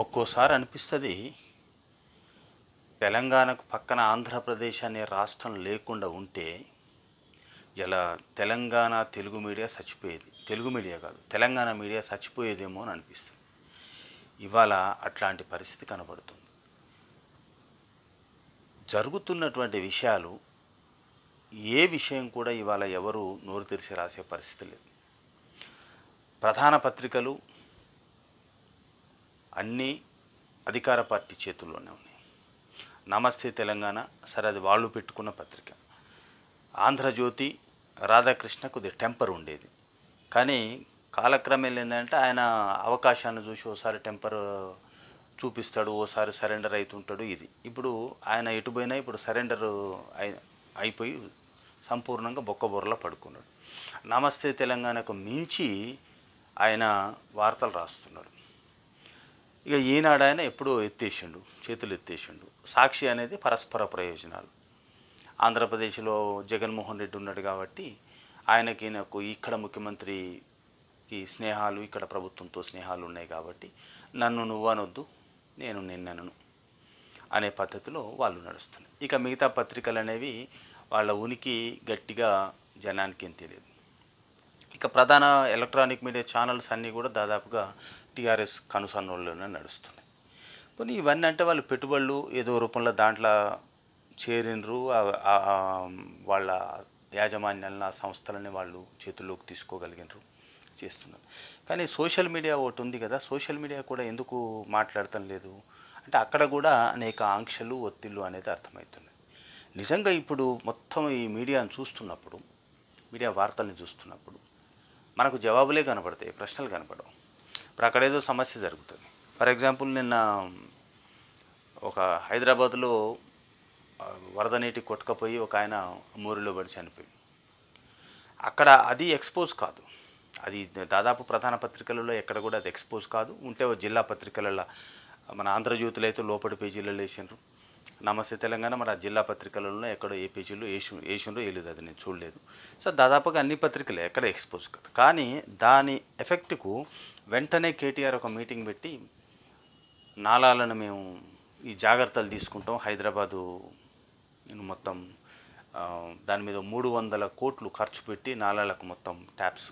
ఒక్కోసారి అనిపిస్తుంది తెలంగాణకు పక్కన ఆంధ్రప్రదేశ్ అనే రాష్ట్రం లేకుండా ఉంటే ఇలా తెలంగాణ తెలుగు మీడియా చచ్చిపోయేది తెలుగు మీడియా కాదు తెలంగాణ మీడియా చచ్చిపోయేదేమో అని అనిపిస్తుంది ఇవాళ అట్లాంటి పరిస్థితి కనబడుతుంది జరుగుతున్నటువంటి విషయాలు ఏ విషయం కూడా ఇవాళ ఎవరు నోరు తెరిచి రాసే పరిస్థితి లేదు ప్రధాన పత్రికలు అన్నీ అధికార పార్టీ చేతుల్లోనే ఉన్నాయి నమస్తే తెలంగాణ సరే అది వాళ్ళు పెట్టుకున్న పత్రిక ఆంధ్రజ్యోతి రాధాకృష్ణకు కొద్దిగా టెంపర్ ఉండేది కానీ కాలక్రమేణా ఏంటంటే ఆయన అవకాశాన్ని చూసి ఓసారి టెంపర్ చూపిస్తాడు ఓసారి సరెండర్ అవుతుంటాడు ఇది ఇప్పుడు ఆయన ఎటు పోయినా ఇప్పుడు సరెండర్ అయిపోయి సంపూర్ణంగా బొక్కబొర్రలో పడుకున్నాడు నమస్తే తెలంగాణకు మించి ఆయన వార్తలు రాస్తున్నాడు ఇక ఈనాడు ఆయన ఎప్పుడో ఎత్తేసిండు చేతులు ఎత్తేసిండు సాక్షి అనేది పరస్పర ప్రయోజనాలు ఆంధ్రప్రదేశ్లో జగన్మోహన్ రెడ్డి ఉన్నాడు కాబట్టి ఆయనకి నాకు ఇక్కడ ముఖ్యమంత్రికి స్నేహాలు ఇక్కడ ప్రభుత్వంతో స్నేహాలు ఉన్నాయి కాబట్టి నన్ను నువ్వు అనొద్దు నేను నిన్నను అనే పద్ధతిలో వాళ్ళు నడుస్తున్నారు ఇక మిగతా పత్రికలు అనేవి వాళ్ళ ఉనికి గట్టిగా జనానికి ఏం తెలియదు ఇక ప్రధాన ఎలక్ట్రానిక్ మీడియా ఛానల్స్ అన్నీ కూడా దాదాపుగా టీఆర్ఎస్ కనుసన్నోళ్ళనే నడుస్తున్నాయి పోనీ ఇవన్నీ అంటే వాళ్ళు పెట్టుబడులు ఏదో రూపంలో దాంట్లో చేరినరు వాళ్ళ యాజమాన్యాలను ఆ సంస్థలని వాళ్ళు చేతుల్లోకి తీసుకోగలిగినరు చేస్తున్నారు కానీ సోషల్ మీడియా ఒకటి ఉంది కదా సోషల్ మీడియా కూడా ఎందుకు మాట్లాడటం లేదు అంటే అక్కడ కూడా అనేక ఆంక్షలు ఒత్తిళ్ళు అనేది అర్థమవుతున్నాయి నిజంగా ఇప్పుడు మొత్తం ఈ మీడియాను చూస్తున్నప్పుడు మీడియా వార్తల్ని చూస్తున్నప్పుడు మనకు జవాబులే కనపడతాయి ప్రశ్నలు కనపడవు మరి అక్కడ ఏదో సమస్య జరుగుతుంది ఫర్ ఎగ్జాంపుల్ నిన్న ఒక హైదరాబాద్లో వరద నీటి కొట్టుకపోయి ఒక ఆయన మూరిలో పడి చనిపోయింది అక్కడ అది ఎక్స్పోజ్ కాదు అది దాదాపు ప్రధాన పత్రికలలో ఎక్కడ కూడా అది ఎక్స్పోజ్ కాదు ఉంటే ఓ జిల్లా పత్రికలలో మన ఆంధ్రజ్యోతులు అయితే లోపడి పేజీలలో వేసిండ్రు నమస్తే తెలంగాణ మన జిల్లా పత్రికలలో ఎక్కడో ఏ పేజీలో వేసి వేసిండ్రో వేయలేదు అది నేను చూడలేదు సో దాదాపుగా అన్ని పత్రికలే ఎక్కడ ఎక్స్పోజ్ కాదు కానీ దాని ఎఫెక్ట్కు వెంటనే కేటీఆర్ ఒక మీటింగ్ పెట్టి నాలాలను మేము ఈ జాగ్రత్తలు తీసుకుంటాం హైదరాబాదు మొత్తం దాని మీద మూడు వందల కోట్లు ఖర్చు పెట్టి నాలాలకు మొత్తం ట్యాప్స్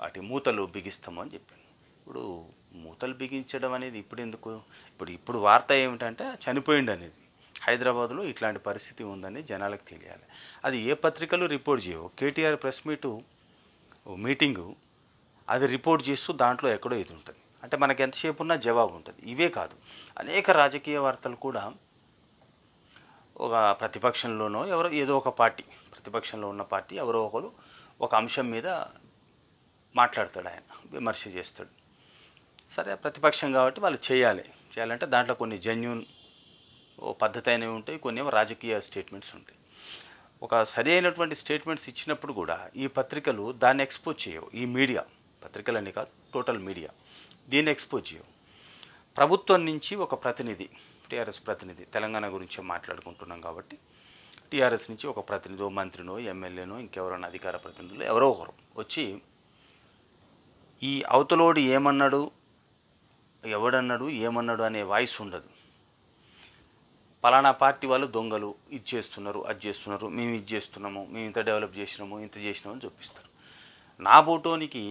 వాటి మూతలు బిగిస్తాము అని చెప్పాను ఇప్పుడు మూతలు బిగించడం అనేది ఇప్పుడు ఎందుకు ఇప్పుడు ఇప్పుడు వార్త ఏమిటంటే చనిపోయిండు అనేది హైదరాబాద్లో ఇట్లాంటి పరిస్థితి ఉందని జనాలకు తెలియాలి అది ఏ పత్రికలు రిపోర్ట్ చేయవు కేటీఆర్ ప్రెస్ మీటు మీటింగు అది రిపోర్ట్ చేస్తూ దాంట్లో ఎక్కడో ఇది ఉంటుంది అంటే మనకి ఎంతసేపు ఉన్నా జవాబు ఉంటుంది ఇవే కాదు అనేక రాజకీయ వార్తలు కూడా ఒక ప్రతిపక్షంలోనో ఎవరో ఏదో ఒక పార్టీ ప్రతిపక్షంలో ఉన్న పార్టీ ఎవరో ఒకరు ఒక అంశం మీద మాట్లాడతాడు ఆయన విమర్శ చేస్తాడు సరే ప్రతిపక్షం కాబట్టి వాళ్ళు చేయాలి చేయాలంటే దాంట్లో కొన్ని జెన్యున్ ఓ పద్ధతి అయినవి ఉంటాయి కొన్ని ఏమో రాజకీయ స్టేట్మెంట్స్ ఉంటాయి ఒక సరి అయినటువంటి స్టేట్మెంట్స్ ఇచ్చినప్పుడు కూడా ఈ పత్రికలు దాన్ని ఎక్స్పోజ్ చేయవు ఈ మీడియా పత్రికలన్నీ కాదు టోటల్ మీడియా దీన్ని ఎక్స్పోజ్ చేయవు ప్రభుత్వం నుంచి ఒక ప్రతినిధి టీఆర్ఎస్ ప్రతినిధి తెలంగాణ గురించి మాట్లాడుకుంటున్నాం కాబట్టి టీఆర్ఎస్ నుంచి ఒక ప్రతినిధో మంత్రినో ఎమ్మెల్యేనో ఇంకెవరైనా అధికార ప్రతినిధులు ఎవరో ఒకరు వచ్చి ఈ అవతలోడు ఏమన్నాడు ఎవడన్నాడు ఏమన్నాడు అనే వాయిస్ ఉండదు పలానా పార్టీ వాళ్ళు దొంగలు ఇది చేస్తున్నారు అది చేస్తున్నారు మేము ఇది చేస్తున్నాము మేము ఇంత డెవలప్ చేసినాము ఇంత చేసినాము అని చూపిస్తారు నా బోటోనికి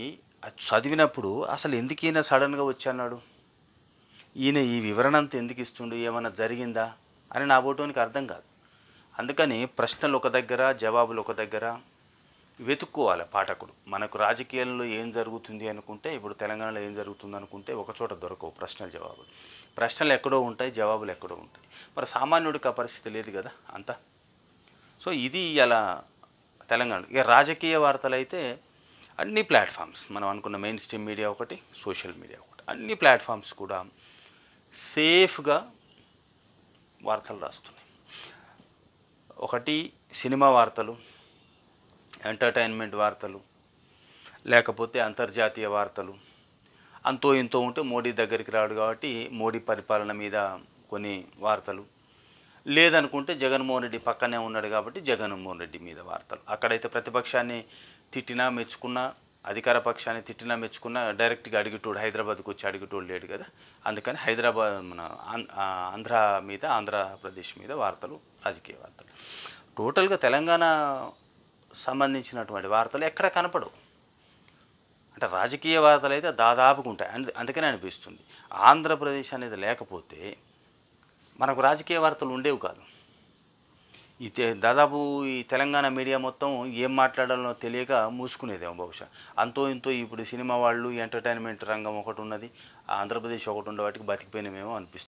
చదివినప్పుడు అసలు ఎందుకు ఈయన సడన్గా వచ్చాడు ఈయన ఈ వివరణ అంత ఎందుకు ఇస్తుండు ఏమైనా జరిగిందా అని నా బోటోనికి అర్థం కాదు అందుకని ప్రశ్నలు ఒక దగ్గర జవాబులు ఒక దగ్గర వెతుక్కోవాలి పాఠకుడు మనకు రాజకీయాల్లో ఏం జరుగుతుంది అనుకుంటే ఇప్పుడు తెలంగాణలో ఏం జరుగుతుంది అనుకుంటే ఒకచోట దొరకవు ప్రశ్నలు జవాబులు ప్రశ్నలు ఎక్కడో ఉంటాయి జవాబులు ఎక్కడో ఉంటాయి మరి సామాన్యుడికి ఆ పరిస్థితి లేదు కదా అంతా సో ఇది ఇలా తెలంగాణ ఇక రాజకీయ వార్తలు అయితే అన్ని ప్లాట్ఫామ్స్ మనం అనుకున్న మెయిన్ స్ట్రీమ్ మీడియా ఒకటి సోషల్ మీడియా ఒకటి అన్ని ప్లాట్ఫామ్స్ కూడా సేఫ్గా వార్తలు రాస్తున్నాయి ఒకటి సినిమా వార్తలు ఎంటర్టైన్మెంట్ వార్తలు లేకపోతే అంతర్జాతీయ వార్తలు అంతో ఇంతో ఉంటే మోడీ దగ్గరికి రాడు కాబట్టి మోడీ పరిపాలన మీద కొన్ని వార్తలు లేదనుకుంటే జగన్మోహన్ రెడ్డి పక్కనే ఉన్నాడు కాబట్టి జగన్మోహన్ రెడ్డి మీద వార్తలు అక్కడైతే ప్రతిపక్షాన్ని తిట్టినా మెచ్చుకున్నా అధికార పక్షాన్ని తిట్టినా మెచ్చుకున్నా డైరెక్ట్గా అడిగేటోడు హైదరాబాద్కి వచ్చి అడిగేటోడు లేడు కదా అందుకని హైదరాబాద్ మన ఆంధ్ర మీద ఆంధ్రప్రదేశ్ మీద వార్తలు రాజకీయ వార్తలు టోటల్గా తెలంగాణ సంబంధించినటువంటి వార్తలు ఎక్కడ కనపడవు అంటే రాజకీయ వార్తలు అయితే దాదాపుగా ఉంటాయి అందుకనే అనిపిస్తుంది ఆంధ్రప్రదేశ్ అనేది లేకపోతే మనకు రాజకీయ వార్తలు ఉండేవి కాదు ఈ దాదాపు ఈ తెలంగాణ మీడియా మొత్తం ఏం మాట్లాడాలో తెలియక మూసుకునేదేమో బహుశా అంతో ఇంతో ఇప్పుడు సినిమా వాళ్ళు ఎంటర్టైన్మెంట్ రంగం ఒకటి ఉన్నది ఆంధ్రప్రదేశ్ ఒకటి ఉండే వాటికి బతికిపోయినామేమో అనిపిస్తుంది